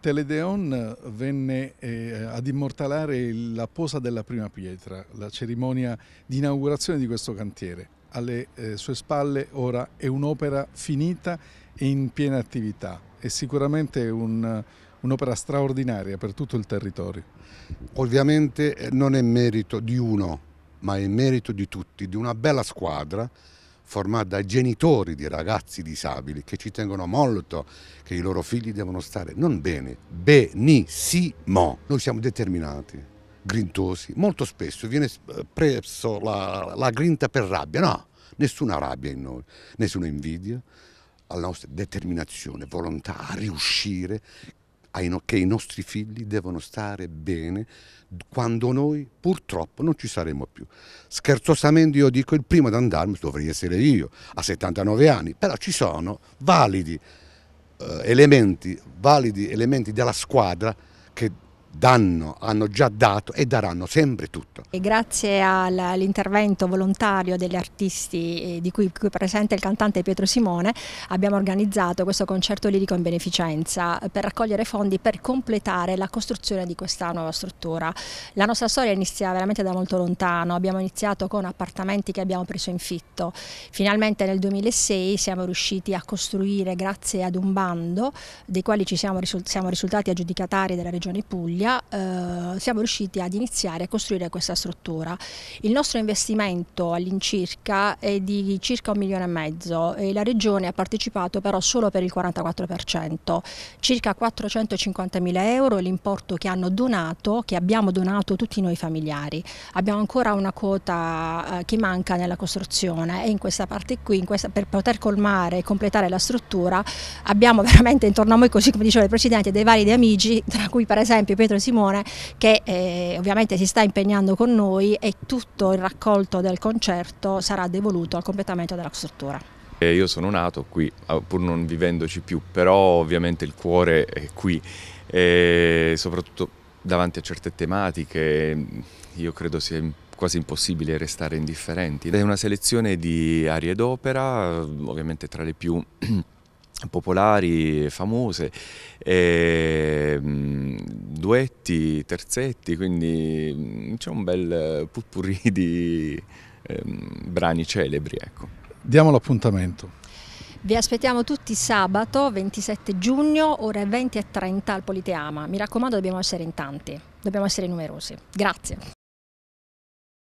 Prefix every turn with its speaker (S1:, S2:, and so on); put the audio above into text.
S1: Teledeon venne eh, ad immortalare la posa della prima pietra, la cerimonia di inaugurazione di questo cantiere. Alle eh, sue spalle ora è un'opera finita e in piena attività. È sicuramente un, un'opera straordinaria per tutto il territorio. Ovviamente non è merito di uno, ma è merito di tutti, di una bella squadra formata da genitori di ragazzi disabili che ci tengono molto che i loro figli devono stare non bene, benissimo. Noi siamo determinati, grintosi, molto spesso viene eh, preso la, la grinta per rabbia, no, nessuna rabbia in noi, nessuna invidia alla nostra determinazione, volontà a riuscire che i nostri figli devono stare bene quando noi purtroppo non ci saremo più. Scherzosamente io dico il primo ad andarmi dovrei essere io, a 79 anni, però ci sono validi eh, elementi, validi elementi della squadra che danno, hanno già dato e daranno sempre tutto.
S2: E grazie all'intervento volontario degli artisti eh, di cui, è presente il cantante Pietro Simone abbiamo organizzato questo concerto lirico in beneficenza per raccogliere fondi per completare la costruzione di questa nuova struttura. La nostra storia inizia veramente da molto lontano, abbiamo iniziato con appartamenti che abbiamo preso in fitto, finalmente nel 2006 siamo riusciti a costruire grazie ad un bando dei quali ci siamo, risult siamo risultati aggiudicatari della Regione Puglia media eh, siamo riusciti ad iniziare a costruire questa struttura. Il nostro investimento all'incirca è di circa un milione e mezzo e la Regione ha partecipato però solo per il 44%, circa 450 mila euro l'importo che hanno donato, che abbiamo donato tutti noi familiari. Abbiamo ancora una quota eh, che manca nella costruzione e in questa parte qui, questa, per poter colmare e completare la struttura, abbiamo veramente intorno a noi, così come diceva il Presidente, dei vari dei amici, tra cui per esempio Pietro Pietro Simone che eh, ovviamente si sta impegnando con noi e tutto il raccolto del concerto sarà devoluto al completamento della struttura.
S3: Eh, io sono nato qui, ah, pur non vivendoci più, però ovviamente il cuore è qui e soprattutto davanti a certe tematiche mm, io credo sia quasi impossibile restare indifferenti. È una selezione di arie d'opera, mm, ovviamente tra le più popolari, e famose, e, mm, duetti, terzetti, quindi mm, c'è un bel putpurri di ehm, brani celebri. Ecco. Diamo l'appuntamento.
S2: Vi aspettiamo tutti sabato 27 giugno, ore 20 e 30 al Politeama. Mi raccomando, dobbiamo essere in tanti, dobbiamo essere numerosi. Grazie.